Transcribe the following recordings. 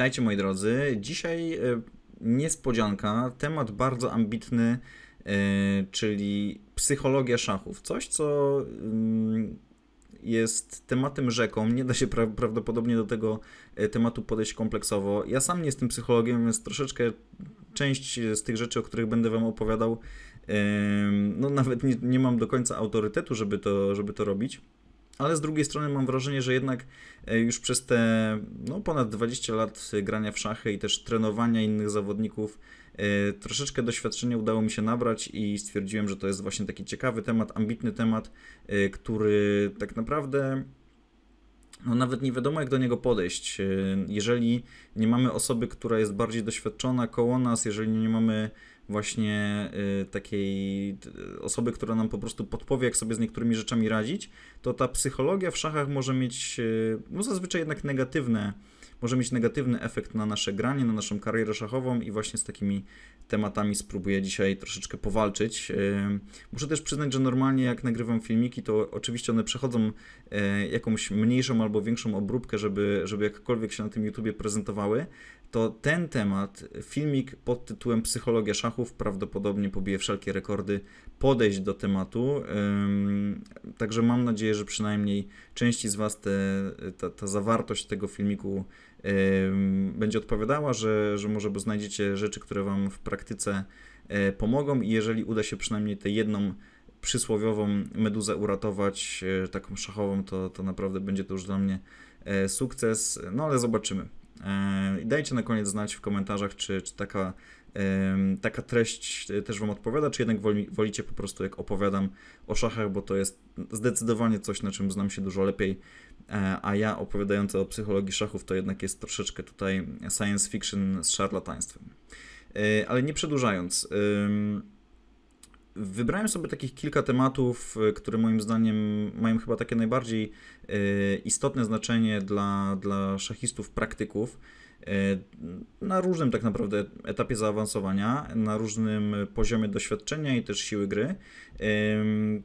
Witajcie moi drodzy. Dzisiaj e, niespodzianka, temat bardzo ambitny, e, czyli psychologia szachów. Coś, co mm, jest tematem rzeką, nie da się pra prawdopodobnie do tego e, tematu podejść kompleksowo. Ja sam nie jestem psychologiem, więc troszeczkę część z tych rzeczy, o których będę Wam opowiadał, no nawet nie, nie mam do końca autorytetu, żeby to, żeby to robić ale z drugiej strony mam wrażenie, że jednak e, już przez te no, ponad 20 lat grania w szachy i też trenowania innych zawodników, e, troszeczkę doświadczenia udało mi się nabrać i stwierdziłem, że to jest właśnie taki ciekawy temat, ambitny temat, e, który tak naprawdę no nawet nie wiadomo, jak do niego podejść. Jeżeli nie mamy osoby, która jest bardziej doświadczona koło nas, jeżeli nie mamy właśnie y, takiej osoby, która nam po prostu podpowie, jak sobie z niektórymi rzeczami radzić, to ta psychologia w szachach może mieć, y, no zazwyczaj jednak negatywne, może mieć negatywny efekt na nasze granie, na naszą karierę szachową i właśnie z takimi tematami spróbuję dzisiaj troszeczkę powalczyć. Y, muszę też przyznać, że normalnie jak nagrywam filmiki, to oczywiście one przechodzą jakąś mniejszą albo większą obróbkę, żeby, żeby jakkolwiek się na tym YouTubie prezentowały, to ten temat, filmik pod tytułem Psychologia szachów prawdopodobnie pobije wszelkie rekordy podejść do tematu. Także mam nadzieję, że przynajmniej części z Was te, ta, ta zawartość tego filmiku będzie odpowiadała, że, że może bo znajdziecie rzeczy, które Wam w praktyce e, pomogą i jeżeli uda się przynajmniej tę jedną przysłowiową meduzę uratować, e, taką szachową, to, to naprawdę będzie to już dla mnie e, sukces, no ale zobaczymy. E, dajcie na koniec znać w komentarzach, czy, czy taka, taka treść e, też Wam odpowiada, czy jednak woli, wolicie po prostu jak opowiadam o szachach, bo to jest zdecydowanie coś, na czym znam się dużo lepiej, e, a ja opowiadający o psychologii szachów to jednak jest troszeczkę tutaj science fiction z szarlataństwem. Ale nie przedłużając... Wybrałem sobie takich kilka tematów, e, które moim zdaniem mają chyba takie najbardziej e, istotne znaczenie dla, dla szachistów, praktyków e, na różnym tak naprawdę etapie zaawansowania, na różnym poziomie doświadczenia i też siły gry.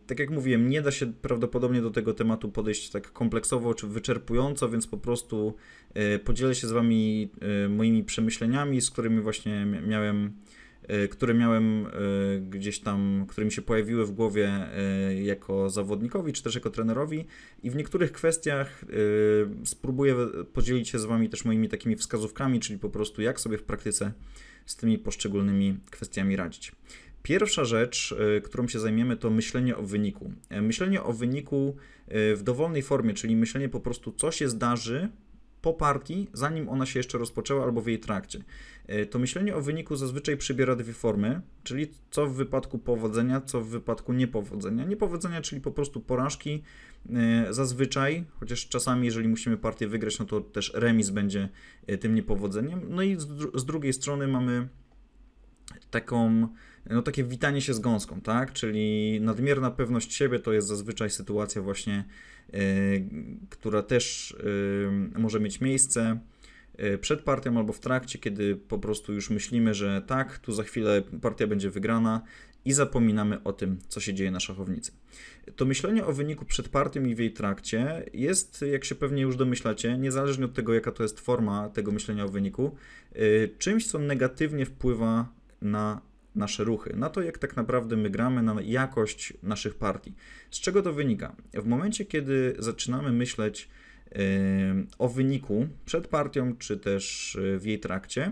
Tak jak mówiłem, nie da się prawdopodobnie do tego tematu podejść tak kompleksowo czy wyczerpująco, więc po prostu podzielę się z Wami moimi przemyśleniami, z którymi właśnie miałem E, które miałem e, gdzieś tam, które mi się pojawiły w głowie e, jako zawodnikowi, czy też jako trenerowi i w niektórych kwestiach spróbuję podzielić się z Wami też moimi takimi wskazówkami, czyli po prostu jak sobie w praktyce z tymi poszczególnymi kwestiami radzić. Pierwsza rzecz, którą się zajmiemy, to myślenie o wyniku. Myślenie o wyniku w dowolnej formie, czyli myślenie po prostu, co się zdarzy, po partii, zanim ona się jeszcze rozpoczęła albo w jej trakcie. E, to myślenie o wyniku zazwyczaj przybiera dwie formy, czyli co w wypadku powodzenia, co w wypadku niepowodzenia. Niepowodzenia, czyli po prostu porażki, e, zazwyczaj, chociaż czasami, jeżeli musimy partię wygrać, no to też remis będzie e, tym niepowodzeniem. No i z, dru z drugiej strony mamy taką no takie witanie się z gąską, tak? Czyli nadmierna pewność siebie to jest zazwyczaj sytuacja właśnie, e, która też e, może mieć miejsce e, przed partią albo w trakcie, kiedy po prostu już myślimy, że tak, tu za chwilę partia będzie wygrana i zapominamy o tym, co się dzieje na szachownicy. To myślenie o wyniku przed partią i w jej trakcie jest, jak się pewnie już domyślacie, niezależnie od tego, jaka to jest forma tego myślenia o wyniku, czymś, co negatywnie wpływa na nasze ruchy, na to, jak tak naprawdę my gramy, na jakość naszych partii. Z czego to wynika? W momencie, kiedy zaczynamy myśleć o wyniku przed partią, czy też e, w jej trakcie,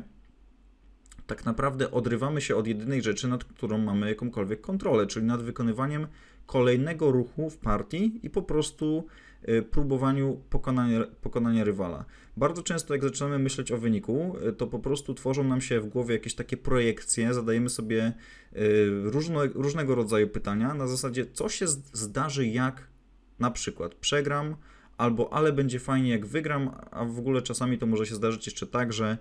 tak naprawdę odrywamy się od jedynej rzeczy, nad którą mamy jakąkolwiek kontrolę, czyli nad wykonywaniem kolejnego ruchu w partii i po prostu y, próbowaniu pokonania, pokonania rywala. Bardzo często, jak zaczynamy myśleć o wyniku, y, to po prostu tworzą nam się w głowie jakieś takie projekcje, zadajemy sobie y, różno, różnego rodzaju pytania na zasadzie, co się zdarzy, jak na przykład przegram, albo ale będzie fajnie, jak wygram, a w ogóle czasami to może się zdarzyć jeszcze tak, że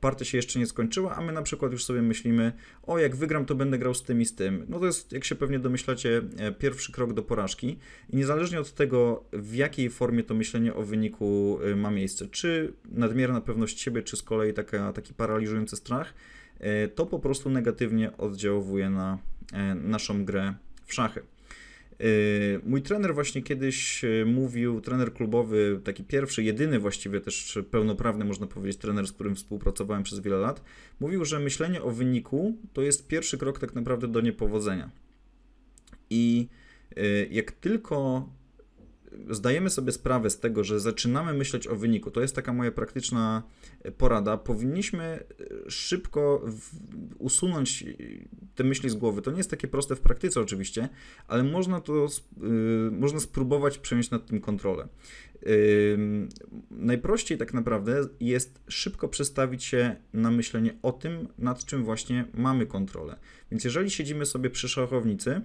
partia się jeszcze nie skończyła, a my na przykład już sobie myślimy, o jak wygram, to będę grał z tym i z tym. No to jest, jak się pewnie domyślacie, e, pierwszy krok do porażki i niezależnie od tego, w jakiej formie to myślenie o wyniku e, ma miejsce, czy nadmierna pewność siebie, czy z kolei taka, taki paraliżujący strach, e, to po prostu negatywnie oddziałuje na naszą grę w szachy. Y, mój trener właśnie kiedyś y, mówił, trener klubowy, taki pierwszy, jedyny właściwie też pełnoprawny, można powiedzieć, trener, z którym współpracowałem przez wiele lat, mówił, że myślenie o wyniku to jest pierwszy krok tak naprawdę do niepowodzenia. I y, jak tylko zdajemy sobie sprawę z tego, że zaczynamy myśleć o wyniku, to jest taka moja praktyczna e, porada, powinniśmy e, szybko usunąć e, te myśli z głowy. To nie jest takie proste w praktyce oczywiście, ale można to, można spróbować przejąć nad tym kontrolę. Najprościej tak naprawdę jest szybko przestawić się na myślenie o tym, nad czym właśnie mamy kontrolę. Więc jeżeli siedzimy sobie przy szachownicy,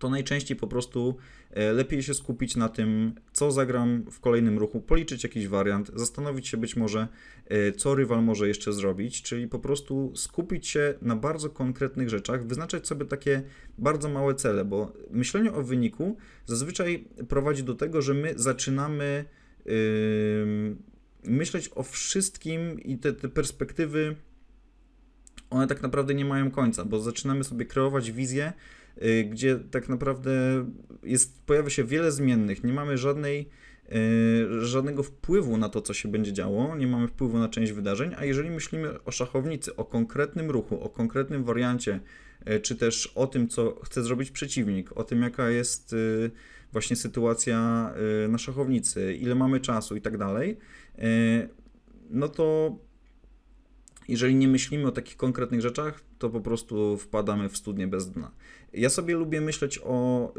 to najczęściej po prostu e, lepiej się skupić na tym, co zagram w kolejnym ruchu, policzyć jakiś wariant, zastanowić się być może, e, co rywal może jeszcze zrobić, czyli po prostu skupić się na bardzo konkretnych rzeczach, wyznaczać sobie takie bardzo małe cele, bo myślenie o wyniku zazwyczaj prowadzi do tego, że my zaczynamy yy, myśleć o wszystkim i te, te perspektywy one tak naprawdę nie mają końca, bo zaczynamy sobie kreować wizję Y, gdzie tak naprawdę jest, pojawia się wiele zmiennych, nie mamy żadnej y, żadnego wpływu na to, co się będzie działo, nie mamy wpływu na część wydarzeń, a jeżeli myślimy o szachownicy, o konkretnym ruchu, o konkretnym wariancie, y, czy też o tym, co chce zrobić przeciwnik, o tym, jaka jest właśnie sytuacja na szachownicy, ile mamy czasu i tak dalej, no to jeżeli nie myślimy o takich konkretnych rzeczach, to po prostu wpadamy w studnię bez dna. Ja sobie lubię myśleć o,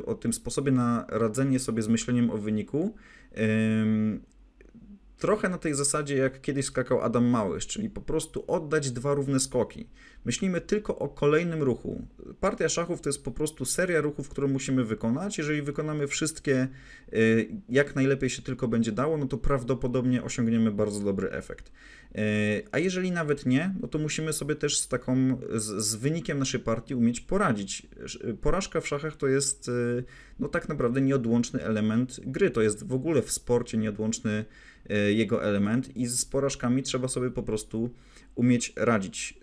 y, o tym sposobie na radzenie sobie z myśleniem o wyniku Trochę na tej zasadzie, jak kiedyś skakał Adam Małysz, czyli po prostu oddać dwa równe skoki. Myślimy tylko o kolejnym ruchu. Partia szachów to jest po prostu seria ruchów, które musimy wykonać. Jeżeli wykonamy wszystkie y, jak najlepiej się tylko będzie dało, no to prawdopodobnie osiągniemy bardzo dobry efekt. Y, a jeżeli nawet nie, no to musimy sobie też z taką, z, z wynikiem naszej partii umieć poradzić. Y, porażka w szachach to jest no tak naprawdę nieodłączny element gry. To jest w ogóle w sporcie nieodłączny element E, jego element i z porażkami trzeba sobie po prostu umieć radzić.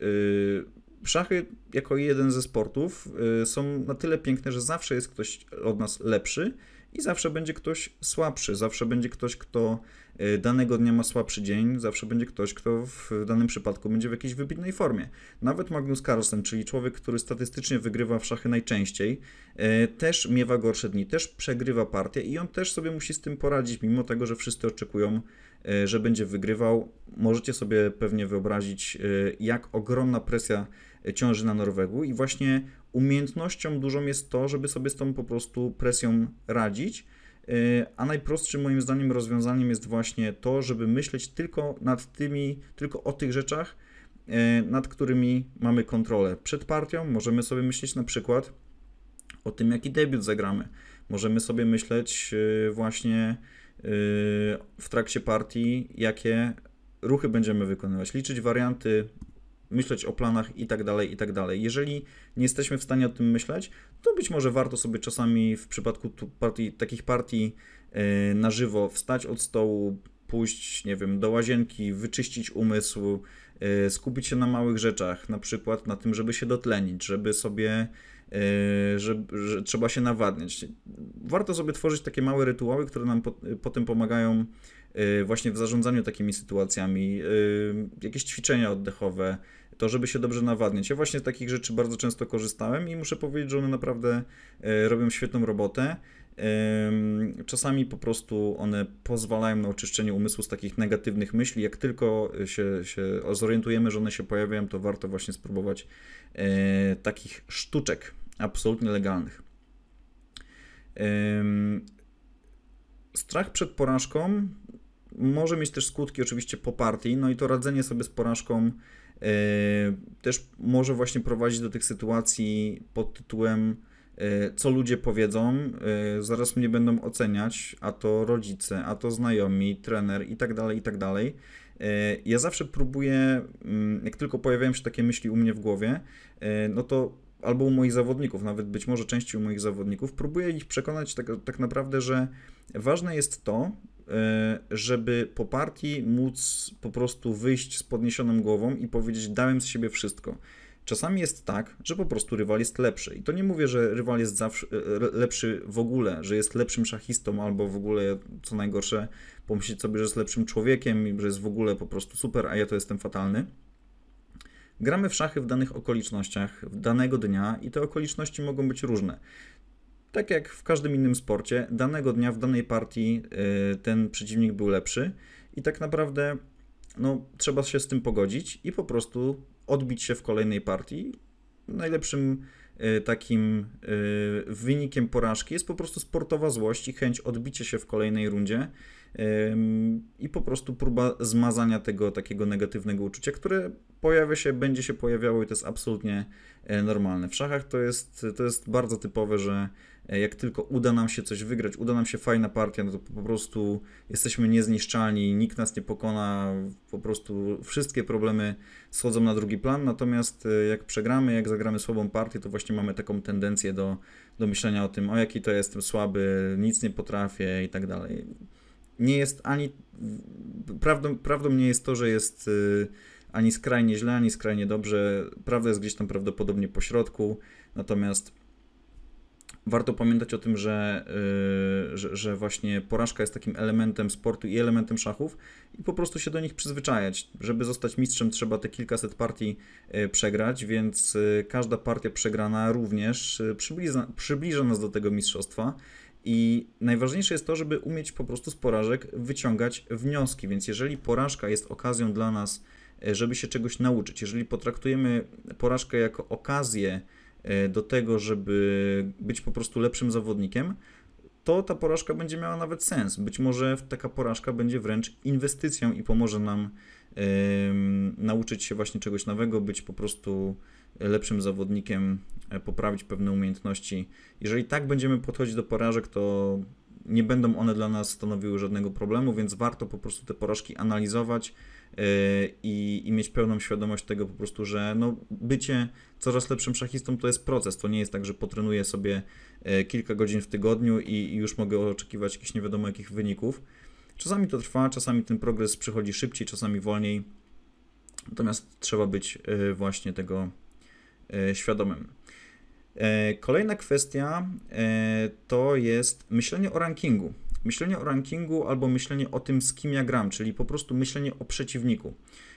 E, szachy, jako jeden ze sportów, e, są na tyle piękne, że zawsze jest ktoś od nas lepszy i zawsze będzie ktoś słabszy, zawsze będzie ktoś, kto Y, danego dnia ma słabszy dzień, zawsze będzie ktoś, kto w danym przypadku będzie w jakiejś wybitnej formie. Nawet Magnus Carlsen, czyli człowiek, który statystycznie wygrywa w szachy najczęściej, y, też miewa gorsze dni, też przegrywa partię i on też sobie musi z tym poradzić, mimo tego, że wszyscy oczekują, y, że będzie wygrywał. Możecie sobie pewnie wyobrazić, jak ogromna presja ciąży na Norwegu i właśnie umiejętnością dużą jest to, żeby sobie z tą po prostu presją radzić a najprostszym moim zdaniem rozwiązaniem jest właśnie to, żeby myśleć tylko nad tymi, tylko o tych rzeczach, e, nad którymi mamy kontrolę. Przed partią możemy sobie myśleć na przykład o tym, jaki debiut zagramy. Możemy sobie myśleć e, właśnie e, w trakcie partii, jakie ruchy będziemy wykonywać, liczyć warianty, myśleć o planach i tak dalej, i tak dalej. Jeżeli nie jesteśmy w stanie o tym myśleć, to być może warto sobie czasami w przypadku partii, takich partii e, na żywo wstać od stołu, pójść, nie wiem, do łazienki, wyczyścić umysł, e, skupić się na małych rzeczach, na przykład na tym, żeby się dotlenić, żeby sobie, e, że, że trzeba się nawadniać. Warto sobie tworzyć takie małe rytuały, które nam po, potem pomagają właśnie w zarządzaniu takimi sytuacjami, jakieś ćwiczenia oddechowe, to żeby się dobrze nawadniać. Ja właśnie z takich rzeczy bardzo często korzystałem i muszę powiedzieć, że one naprawdę e, robią świetną robotę. Czasami po prostu one pozwalają na oczyszczenie umysłu z takich negatywnych myśli. Jak tylko się, się zorientujemy, że one się pojawiają, to warto właśnie spróbować e, takich sztuczek absolutnie legalnych. Strach przed porażką może mieć też skutki oczywiście po partii, no i to radzenie sobie z porażką e, też może właśnie prowadzić do tych sytuacji pod tytułem e, co ludzie powiedzą, e, zaraz mnie będą oceniać, a to rodzice, a to znajomi, trener i tak dalej, i tak dalej. Ja zawsze próbuję, mm, jak tylko pojawiają się takie myśli u mnie w głowie, no to albo u moich zawodników, nawet być może części u moich zawodników, próbuję ich przekonać tak, tak naprawdę, że ważne jest to, E, żeby po partii móc po prostu wyjść z podniesioną głową i powiedzieć: Dałem z siebie wszystko. Czasami jest tak, że po prostu rywal jest lepszy. I to nie mówię, że rywal jest zawsze e, lepszy w ogóle, że jest lepszym szachistą, albo w ogóle co najgorsze, pomyśleć sobie, że jest lepszym człowiekiem, że jest w ogóle po prostu super, a ja to jestem fatalny. Gramy w szachy w danych okolicznościach, w danego dnia i te okoliczności mogą być różne. Tak jak w każdym innym sporcie, danego dnia w danej partii y, ten przeciwnik był lepszy i tak naprawdę no, trzeba się z tym pogodzić i po prostu odbić się w kolejnej partii. Najlepszym y, takim y, wynikiem porażki jest po prostu sportowa złość i chęć odbicia się w kolejnej rundzie i po prostu próba zmazania tego takiego negatywnego uczucia, które pojawia się, będzie się pojawiało i to jest absolutnie e, normalne. W szachach to jest, to jest bardzo typowe, że E, jak tylko uda nam się coś wygrać, uda nam się fajna partia, no to po prostu jesteśmy niezniszczalni, nikt nas nie pokona, po prostu wszystkie problemy schodzą na drugi plan, natomiast e, jak przegramy, jak zagramy słabą partię, to właśnie mamy taką tendencję do, do myślenia o tym, o jaki to jestem słaby, nic nie potrafię i tak dalej. Nie jest ani, prawdą, prawdą nie jest to, że jest e, ani skrajnie źle, ani skrajnie dobrze, prawda jest gdzieś tam prawdopodobnie po środku, natomiast warto pamiętać o tym, że, yy, że, że, właśnie porażka jest takim elementem sportu i elementem szachów i po prostu się do nich przyzwyczajać. Żeby zostać mistrzem, trzeba te kilkaset partii yy, przegrać, więc yy, każda partia przegrana również y, przybliża, przybliża nas do tego mistrzostwa. I najważniejsze jest to, żeby umieć po prostu z porażek wyciągać wnioski. Więc jeżeli porażka jest okazją dla nas, y, żeby się czegoś nauczyć, jeżeli potraktujemy porażkę jako okazję, E, do tego, żeby być po prostu lepszym zawodnikiem, to ta porażka będzie miała nawet sens. Być może taka porażka będzie wręcz inwestycją i pomoże nam nauczyć się właśnie czegoś nowego, być po prostu lepszym zawodnikiem, e, poprawić pewne umiejętności. Jeżeli tak będziemy podchodzić do porażek, to nie będą one dla nas stanowiły żadnego problemu, więc warto po prostu te porażki analizować i, i mieć pełną świadomość tego po prostu, że no, bycie coraz lepszym szachistą to jest proces. To nie jest tak, że potrenuję sobie e, kilka godzin w tygodniu i, i już mogę oczekiwać jakichś nie wiadomo jakich wyników. Czasami to trwa, czasami ten progres przychodzi szybciej, czasami wolniej. Natomiast trzeba być e, właśnie tego e, świadomym. Kolejna kwestia to jest myślenie o rankingu. Myślenie o rankingu albo myślenie o tym, z kim ja gram, czyli po prostu myślenie o przeciwniku.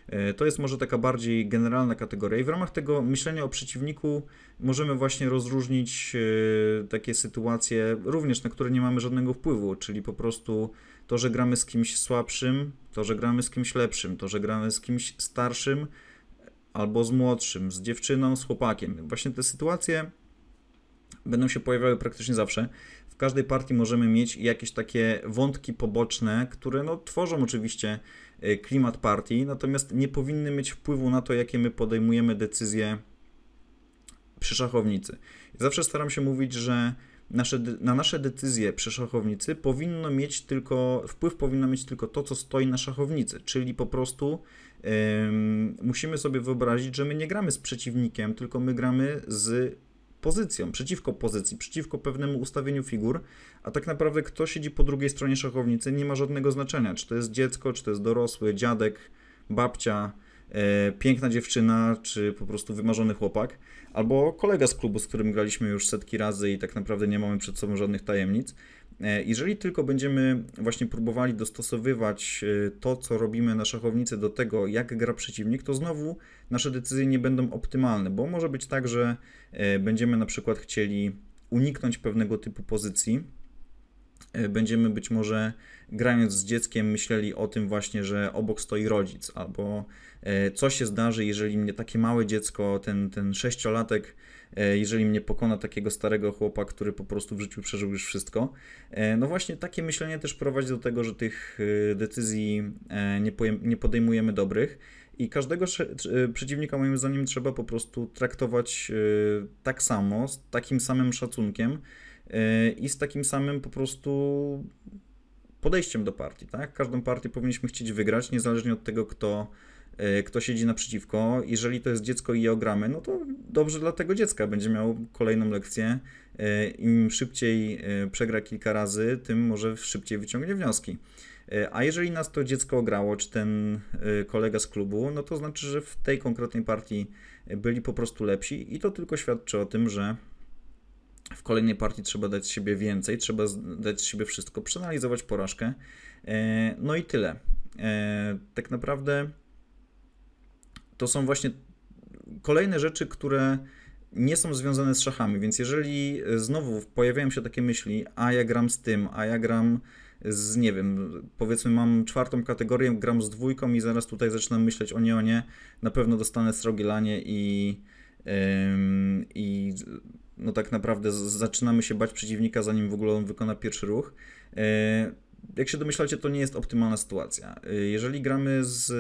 E, to jest może taka bardziej generalna kategoria i w ramach tego myślenia o przeciwniku możemy właśnie rozróżnić e, takie sytuacje, również na które nie mamy żadnego wpływu, czyli po prostu to, że gramy z kimś słabszym, to, że gramy z kimś lepszym, to, że gramy z kimś starszym albo z młodszym, z dziewczyną, z chłopakiem. Właśnie te sytuacje będą się pojawiały praktycznie zawsze każdej partii możemy mieć jakieś takie wątki poboczne, które no, tworzą oczywiście y, klimat partii, natomiast nie powinny mieć wpływu na to, jakie my podejmujemy decyzje przy szachownicy. Zawsze staram się mówić, że nasze, na nasze decyzje przy szachownicy powinno mieć tylko, wpływ powinno mieć tylko to, co stoi na szachownicy, czyli po prostu yy, musimy sobie wyobrazić, że my nie gramy z przeciwnikiem, tylko my gramy z pozycją, przeciwko pozycji, przeciwko pewnemu ustawieniu figur, a tak naprawdę kto siedzi po drugiej stronie szachownicy nie ma żadnego znaczenia, czy to jest dziecko, czy to jest dorosły, dziadek, babcia, e, piękna dziewczyna, czy po prostu wymarzony chłopak, albo kolega z klubu, z którym graliśmy już setki razy i tak naprawdę nie mamy przed sobą żadnych tajemnic. E, jeżeli tylko będziemy właśnie próbowali dostosowywać e, to, co robimy na szachownicy do tego, jak gra przeciwnik, to znowu nasze decyzje nie będą optymalne, bo może być tak, że E, będziemy na przykład chcieli uniknąć pewnego typu pozycji, e, będziemy być może grając z dzieckiem myśleli o tym właśnie, że obok stoi rodzic, albo e, co się zdarzy, jeżeli mnie takie małe dziecko, ten, ten sześciolatek, jeżeli mnie pokona takiego starego chłopa, który po prostu w życiu przeżył już wszystko. No właśnie takie myślenie też prowadzi do tego, że tych decyzji nie podejmujemy dobrych i każdego e, przeciwnika, moim zdaniem, trzeba po prostu traktować e, tak samo, z takim samym szacunkiem e, i z takim samym po prostu podejściem do partii. Tak? Każdą partię powinniśmy chcieć wygrać, niezależnie od tego, kto, kto siedzi naprzeciwko. Jeżeli to jest dziecko i je ogramy, no to dobrze dla tego dziecka. Będzie miał kolejną lekcję. Im szybciej przegra kilka razy, tym może szybciej wyciągnie wnioski. E, a jeżeli nas to dziecko grało, czy ten e, kolega z klubu, no to znaczy, że w tej konkretnej partii e, byli po prostu lepsi i to tylko świadczy o tym, że w kolejnej partii trzeba dać z siebie więcej, trzeba dać z siebie wszystko, przeanalizować porażkę. No i tyle. Tak naprawdę to są właśnie kolejne rzeczy, które nie są związane z szachami, więc jeżeli znowu pojawiają się takie myśli, a ja gram z tym, a ja gram z, nie wiem, powiedzmy mam czwartą kategorię, gram z dwójką i zaraz tutaj zaczynam myśleć o nie na pewno dostanę strogi lanie i, i no tak naprawdę zaczynamy się bać przeciwnika, zanim w ogóle on wykona pierwszy ruch. E, jak się domyślacie, to nie jest optymalna sytuacja. E, jeżeli gramy z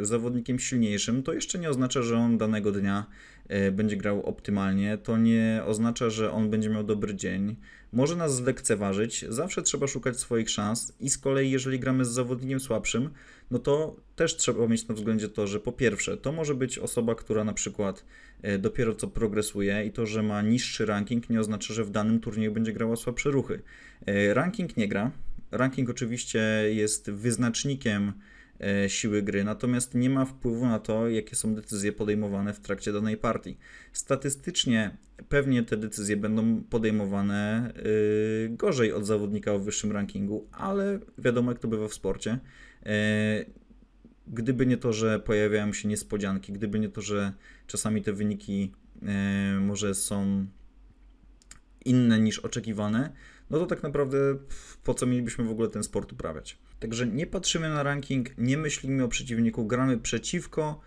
e, zawodnikiem silniejszym, to jeszcze nie oznacza, że on danego dnia będzie grał optymalnie. To nie oznacza, że on będzie miał dobry dzień może nas zlekceważyć, zawsze trzeba szukać swoich szans i z kolei jeżeli gramy z zawodnikiem słabszym, no to też trzeba mieć na względzie to, że po pierwsze, to może być osoba, która na przykład e, dopiero co progresuje i to, że ma niższy ranking nie oznacza, że w danym turnieju będzie grała słabsze ruchy. E, ranking nie gra. Ranking oczywiście jest wyznacznikiem E, siły gry, natomiast nie ma wpływu na to, jakie są decyzje podejmowane w trakcie danej partii. Statystycznie pewnie te decyzje będą podejmowane e, gorzej od zawodnika o wyższym rankingu, ale wiadomo, jak to bywa w sporcie. E, gdyby nie to, że pojawiają się niespodzianki, gdyby nie to, że czasami te wyniki może są inne niż oczekiwane, no to tak naprawdę po co mielibyśmy w ogóle ten sport uprawiać? Także nie patrzymy na ranking, nie myślimy o przeciwniku, gramy przeciwko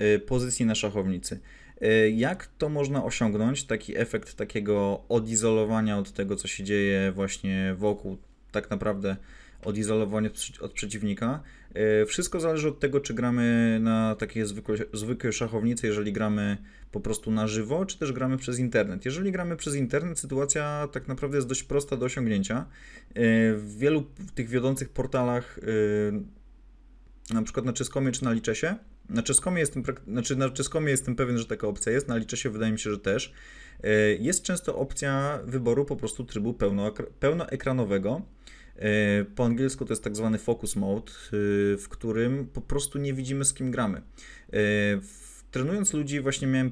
y, pozycji na szachownicy. Y, jak to można osiągnąć, taki efekt takiego odizolowania od tego, co się dzieje właśnie wokół, tak naprawdę odizolowanie od przeciwnika. E, wszystko zależy od tego, czy gramy na takie zwykłe, zwykłe szachownice, jeżeli gramy po prostu na żywo, czy też gramy przez internet. Jeżeli gramy przez internet, sytuacja tak naprawdę jest dość prosta do osiągnięcia. E, w wielu tych wiodących portalach, e, na przykład na Czeskomie czy na Liczesie, na czeskomie, jestem, znaczy na czeskomie jestem pewien, że taka opcja jest, na Liczesie wydaje mi się, że też. Jest często opcja wyboru po prostu trybu pełno, pełnoekranowego. E, po angielsku to jest tak zwany focus mode, e, w którym po prostu nie widzimy z kim gramy. E, trenując ludzi właśnie miałem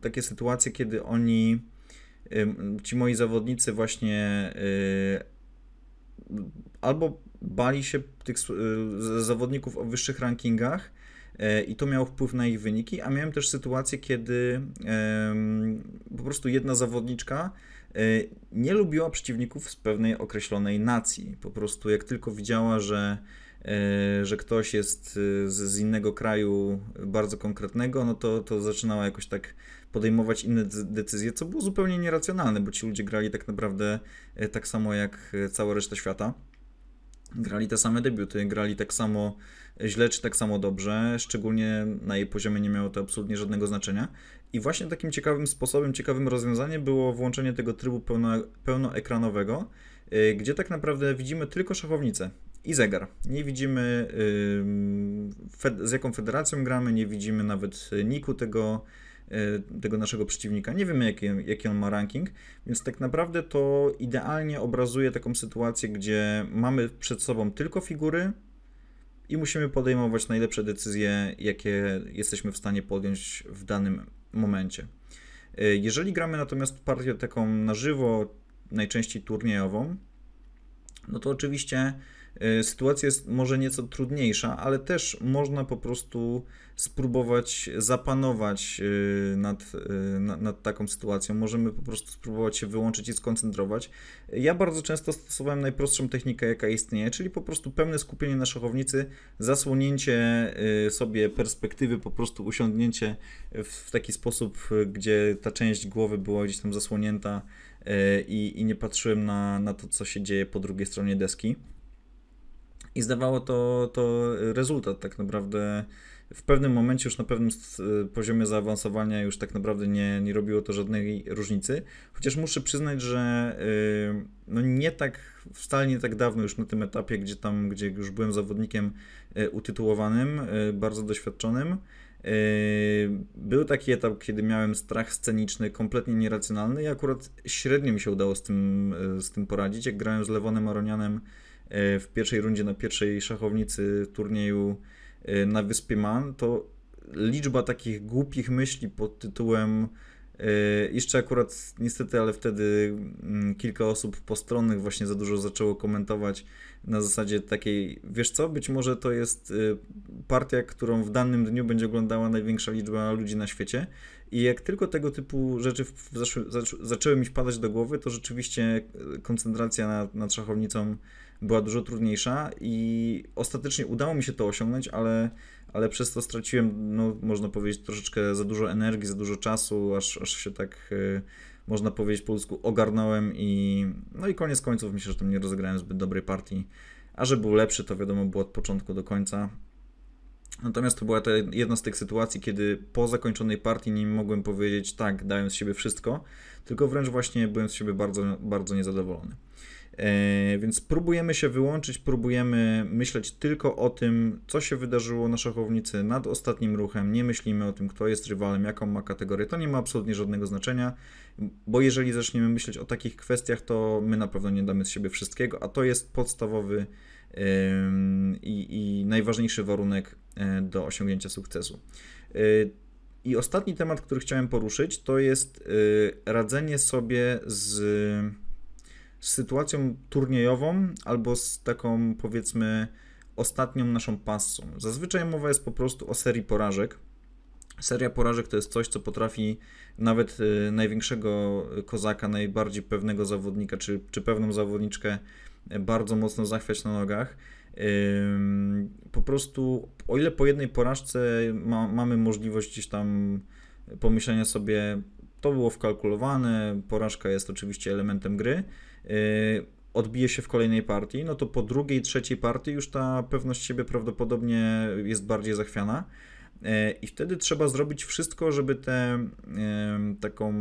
takie sytuacje, kiedy oni, ci moi zawodnicy właśnie albo bali się tych zawodników o wyższych rankingach, i to miało wpływ na ich wyniki, a miałem też sytuacje, kiedy po prostu jedna zawodniczka Y, nie lubiła przeciwników z pewnej określonej nacji. Po prostu jak tylko widziała, że, y, że ktoś jest y, z, innego kraju bardzo konkretnego, no to, to zaczynała jakoś tak podejmować inne decyzje, co było zupełnie nieracjonalne, bo ci ludzie grali tak naprawdę tak samo jak cała reszta świata grali te same debiuty, grali tak samo źle czy tak samo dobrze, szczególnie na jej poziomie nie miało to absolutnie żadnego znaczenia. I właśnie takim ciekawym sposobem, ciekawym rozwiązaniem było włączenie tego trybu pełno, pełnoekranowego, y, gdzie tak naprawdę widzimy tylko szachownicę i zegar. Nie widzimy z jaką federacją gramy, nie widzimy nawet niku tego E, tego naszego przeciwnika. Nie wiemy, jaki, jaki on ma ranking, więc tak naprawdę to idealnie obrazuje taką sytuację, gdzie mamy przed sobą tylko figury i musimy podejmować najlepsze decyzje, jakie jesteśmy w stanie podjąć w danym momencie. E, jeżeli gramy natomiast partię taką na żywo, najczęściej turniejową, no to oczywiście E, sytuacja jest może nieco trudniejsza, ale też można po prostu spróbować zapanować e, nad, e, nad, taką sytuacją. Możemy po prostu spróbować się wyłączyć i skoncentrować. Ja bardzo często stosowałem najprostszą technikę, jaka istnieje, czyli po prostu pełne skupienie na szachownicy, zasłonięcie sobie perspektywy, po prostu usiądnięcie w taki sposób, gdzie ta część głowy była gdzieś tam zasłonięta i, i nie patrzyłem na, na to, co się dzieje po drugiej stronie deski i zdawało to, to rezultat tak naprawdę. W pewnym momencie, już na pewnym e, poziomie zaawansowania, już tak naprawdę nie, nie robiło to żadnej różnicy. Chociaż muszę przyznać, że e, no nie tak, wcale nie tak dawno, już na tym etapie, gdzie tam, gdzie już byłem zawodnikiem e, utytułowanym, bardzo doświadczonym, był taki etap, kiedy miałem strach sceniczny, kompletnie nieracjonalny i akurat średnio mi się udało z tym, z tym poradzić. Jak grałem z Lewonem Aronianem E, w pierwszej rundzie na pierwszej szachownicy turnieju e, na wyspie Man, to liczba takich głupich myśli pod tytułem e, jeszcze akurat niestety, ale wtedy mm, kilka osób postronnych właśnie za dużo zaczęło komentować na zasadzie takiej, wiesz co, być może to jest partia, którą w danym dniu będzie oglądała największa liczba ludzi na świecie. I jak tylko tego typu rzeczy zaczęły mi wpadać do głowy, to rzeczywiście koncentracja nad, nad szachownicą była dużo trudniejsza i ostatecznie udało mi się to osiągnąć, ale, ale przez to straciłem, no, można powiedzieć, troszeczkę za dużo energii, za dużo czasu, aż, aż się tak, e, można powiedzieć po ludzku ogarnąłem i no i koniec końców myślę, że tam nie rozegrałem zbyt dobrej partii. A że był lepszy, to wiadomo było od początku do końca. Natomiast to była ta jedna z tych sytuacji, kiedy po zakończonej partii nie mogłem powiedzieć tak, dałem z siebie wszystko, tylko wręcz właśnie byłem z siebie bardzo, bardzo niezadowolony. E, więc próbujemy się wyłączyć, próbujemy myśleć tylko o tym, co się wydarzyło na szachownicy nad ostatnim ruchem. Nie myślimy o tym, kto jest rywalem, jaką ma kategorię. To nie ma absolutnie żadnego znaczenia, bo jeżeli zaczniemy myśleć o takich kwestiach, to my na pewno nie damy z siebie wszystkiego, a to jest podstawowy i, i najważniejszy warunek e, do osiągnięcia sukcesu. E, I ostatni temat, który chciałem poruszyć, to jest radzenie sobie z z sytuacją turniejową albo z taką powiedzmy ostatnią naszą passą. Zazwyczaj mowa jest po prostu o serii porażek. Seria porażek to jest coś, co potrafi nawet y, największego kozaka, najbardziej pewnego zawodnika czy, czy pewną zawodniczkę y, bardzo mocno zachwiać na nogach. Po prostu, o ile po jednej porażce ma, mamy możliwość gdzieś tam pomyślenia sobie, to było wkalkulowane, porażka jest oczywiście elementem gry, Y, odbije się w kolejnej partii, no to po drugiej, trzeciej partii już ta pewność siebie prawdopodobnie jest bardziej zachwiana. Y, I wtedy trzeba zrobić wszystko, żeby tę y, taką,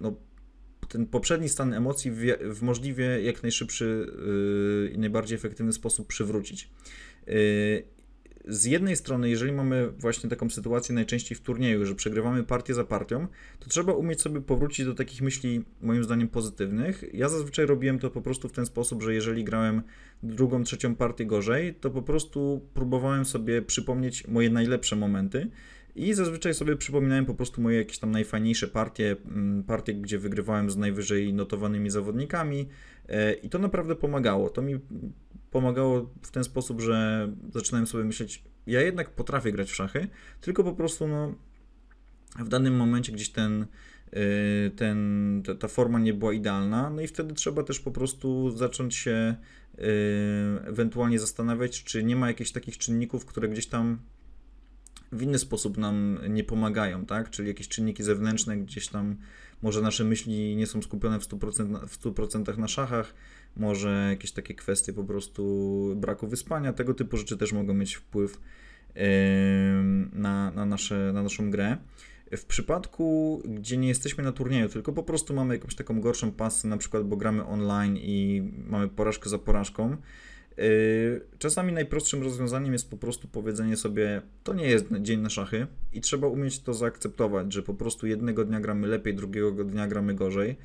no, ten poprzedni stan emocji w, w możliwie jak najszybszy i najbardziej efektywny sposób przywrócić z jednej strony, jeżeli mamy właśnie taką sytuację najczęściej w turnieju, że przegrywamy partię za partią, to trzeba umieć sobie powrócić do takich myśli, moim zdaniem, pozytywnych. Ja zazwyczaj robiłem to po prostu w ten sposób, że jeżeli grałem drugą, trzecią partię gorzej, to po prostu próbowałem sobie przypomnieć moje najlepsze momenty. I zazwyczaj sobie przypominałem po prostu moje jakieś tam najfajniejsze partie, mm, partie, gdzie wygrywałem z najwyżej notowanymi zawodnikami, e, i to naprawdę pomagało. To mi pomagało w ten sposób, że zaczynałem sobie myśleć, ja jednak potrafię grać w szachy, tylko po prostu no, w danym momencie gdzieś ten, y, ten, ta, ta forma nie była idealna, no i wtedy trzeba też po prostu zacząć się y, ewentualnie zastanawiać, czy nie ma jakichś takich czynników, które gdzieś tam w inny sposób nam nie pomagają, tak? Czyli jakieś czynniki zewnętrzne gdzieś tam, może nasze myśli nie są skupione w 100%, na, w 100% na szachach, może jakieś takie kwestie po prostu braku wyspania, tego typu rzeczy też mogą mieć wpływ na, na, nasze, na naszą grę. W przypadku, gdzie nie jesteśmy na turnieju, tylko po prostu mamy jakąś taką gorszą pasję, na przykład, bo gramy online i mamy porażkę za porażką, Yy, czasami najprostszym rozwiązaniem jest po prostu powiedzenie sobie, to nie jest dzień na szachy i trzeba umieć to zaakceptować, że po prostu jednego dnia gramy lepiej, drugiego dnia gramy gorzej.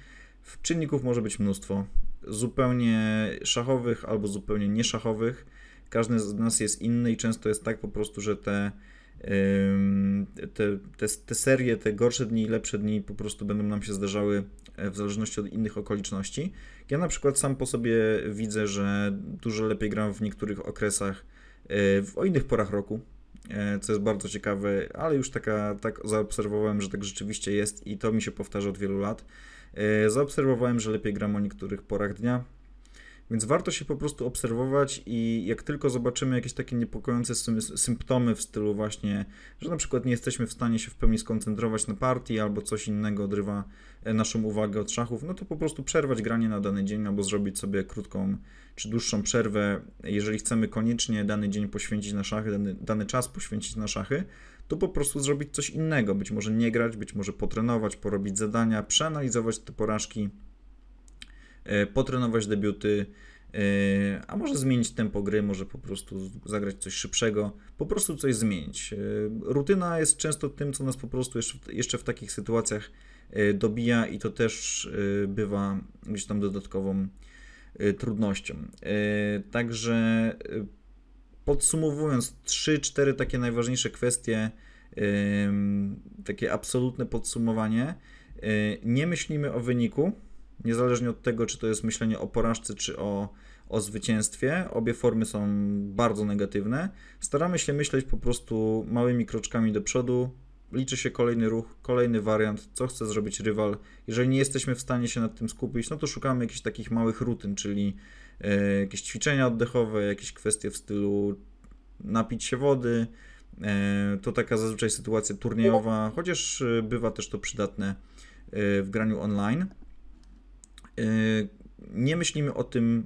Czynników może być mnóstwo, zupełnie szachowych albo zupełnie nieszachowych. Każdy z nas jest inny i często jest tak po prostu, że te, te, te, te serie, te gorsze dni i lepsze dni po prostu będą nam się zdarzały E, w zależności od innych okoliczności. Ja na przykład sam po sobie widzę, że dużo lepiej gram w niektórych okresach, e, w, o innych porach roku, e, co jest bardzo ciekawe, ale już taka, tak zaobserwowałem, że tak rzeczywiście jest i to mi się powtarza od wielu lat. Zaobserwowałem, że lepiej gram o niektórych porach dnia, więc warto się po prostu obserwować i jak tylko zobaczymy jakieś takie niepokojące symptomy w stylu właśnie, że na przykład nie jesteśmy w stanie się w pełni skoncentrować na partii albo coś innego odrywa e, naszą uwagę od szachów, no to po prostu przerwać granie na dany dzień albo zrobić sobie krótką czy dłuższą przerwę. Jeżeli chcemy koniecznie dany dzień poświęcić na szachy, dany, dany czas poświęcić na szachy, to po prostu zrobić coś innego. Być może nie grać, być może potrenować, porobić zadania, przeanalizować te porażki, E, potrenować debiuty, e, a może zmienić tempo gry, może po prostu zagrać coś szybszego, po prostu coś zmienić. E, rutyna jest często tym, co nas po prostu jeszcze w takich sytuacjach dobija i to też bywa gdzieś tam dodatkową trudnością. Także podsumowując, 3-4 takie najważniejsze kwestie, takie absolutne podsumowanie. Nie myślimy o wyniku, niezależnie od tego, czy to jest myślenie o porażce, czy o, o zwycięstwie, obie formy są bardzo negatywne. Staramy się myśleć po prostu małymi kroczkami do przodu. Liczy się kolejny ruch, kolejny wariant, co chce zrobić rywal. Jeżeli nie jesteśmy w stanie się nad tym skupić, no to szukamy jakichś takich małych rutyn, czyli e, jakieś ćwiczenia oddechowe, jakieś kwestie w stylu napić się wody. E, to taka zazwyczaj sytuacja turniejowa, chociaż e, bywa też to przydatne w graniu online. Y, nie myślimy o tym,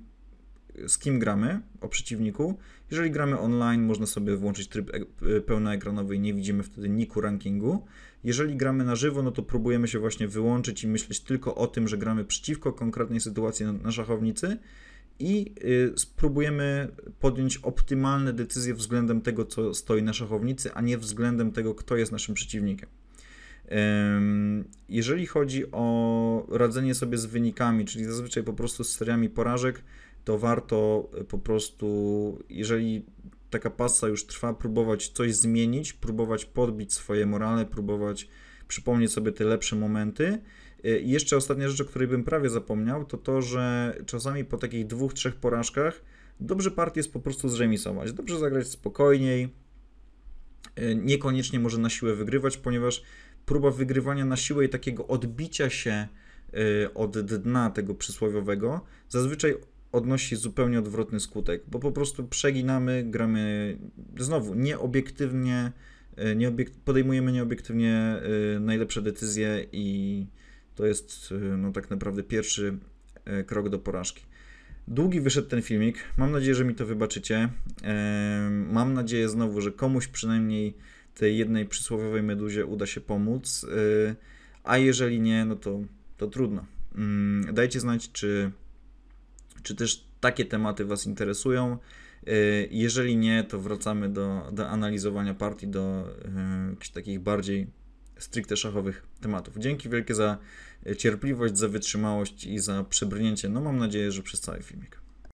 z kim gramy, o przeciwniku. Jeżeli gramy online, można sobie włączyć tryb e, pełnoekranowy i nie widzimy wtedy niku rankingu. Jeżeli gramy na żywo, no to próbujemy się właśnie wyłączyć i myśleć tylko o tym, że gramy przeciwko konkretnej sytuacji na, szachownicy i y, spróbujemy podjąć optymalne decyzje względem tego, co stoi na szachownicy, a nie względem tego, kto jest naszym przeciwnikiem. Jeżeli chodzi o radzenie sobie z wynikami, czyli zazwyczaj po prostu z seriami porażek, to warto e, po prostu, jeżeli taka pasa już trwa, próbować coś zmienić, próbować podbić swoje morale, próbować przypomnieć sobie te lepsze momenty. E, I jeszcze ostatnia rzecz, o której bym prawie zapomniał, to to, że czasami po takich dwóch, trzech porażkach dobrze partię jest po prostu zremisować, dobrze zagrać spokojniej, e, niekoniecznie może na siłę wygrywać, ponieważ próba wygrywania na siłę i takiego odbicia się y, od dna tego przysłowiowego zazwyczaj odnosi zupełnie odwrotny skutek, bo po prostu przeginamy, gramy znowu nieobiektywnie, y, nieobiekt, podejmujemy nieobiektywnie y, najlepsze decyzje i to jest no, tak naprawdę pierwszy krok do porażki. Długi wyszedł ten filmik. Mam nadzieję, że mi to wybaczycie. Mam nadzieję znowu, że komuś przynajmniej tej jednej przysłowiowej meduzie uda się pomóc, y, a jeżeli nie, no to, to trudno. Mm, dajcie znać, czy, czy też takie tematy Was interesują. Y, jeżeli nie, to wracamy do, do analizowania partii, do y, jakichś takich bardziej stricte szachowych tematów. Dzięki wielkie za cierpliwość, za wytrzymałość i za przebrnięcie. No mam nadzieję, że przez cały filmik.